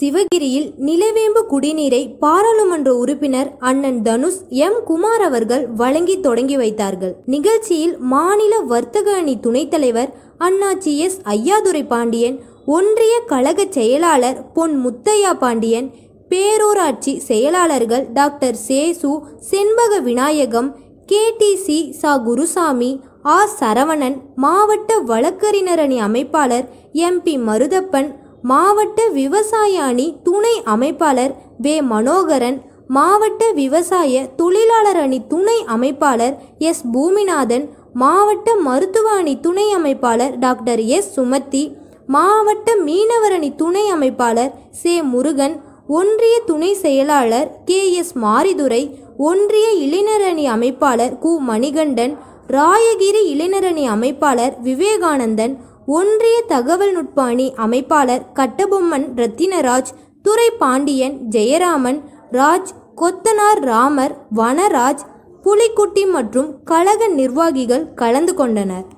சிவகிரியில் நிலவேம்பு குடிநீரை பாராளுமன்ற உறுப்பினர் அண்ணன் தனுஷ் எம் குமார் அவர்கள் வழங்கி தொடங்கி வைத்தார்கள் நிகழ்ச்சியில் மாநில வர்த்தக அணி துணைத் தலைவர் அண்ணா சி எஸ் ஐயாதுரை பாண்டியன் ஒன்றிய கழக செயலாளர் பொன் முத்தையா பாண்டியன் பேரூராட்சி செயலாளர்கள் டாக்டர் சேசு செண்பக விநாயகம் கேடிசி சா குருசாமி ஆர் சரவணன் மாவட்ட வழக்கறிஞரணி அமைப்பாளர் எம்பி மருதப்பன் மாவட்ட விவசாய அணி துணை அமைப்பாளர் வே மனோகரன் மாவட்ட விவசாய தொழிலாளர் அணி துணை அமைப்பாளர் எஸ் பூமிநாதன் மாவட்ட மருத்துவ அணி துணை அமைப்பாளர் டாக்டர் எஸ் சுமத்தி மாவட்ட மீனவர் அணி துணை அமைப்பாளர் சே முருகன் ஒன்றிய துணை செயலாளர் கே எஸ் மாரிதுரை ஒன்றிய இளைஞரணி அமைப்பாளர் கு மணிகண்டன் ராயகிரி இளைஞரணி அமைப்பாளர் விவேகானந்தன் ஒன்றிய தகவல் நுட்பாணி அமைப்பாளர் கட்டபொம்மன் ரத்தினராஜ் துறை பாண்டியன் ஜெயராமன் ராஜ் கொத்தனார் ராமர் வனராஜ் புலிக்குட்டி மற்றும் கழக நிர்வாகிகள் கலந்து கொண்டனர்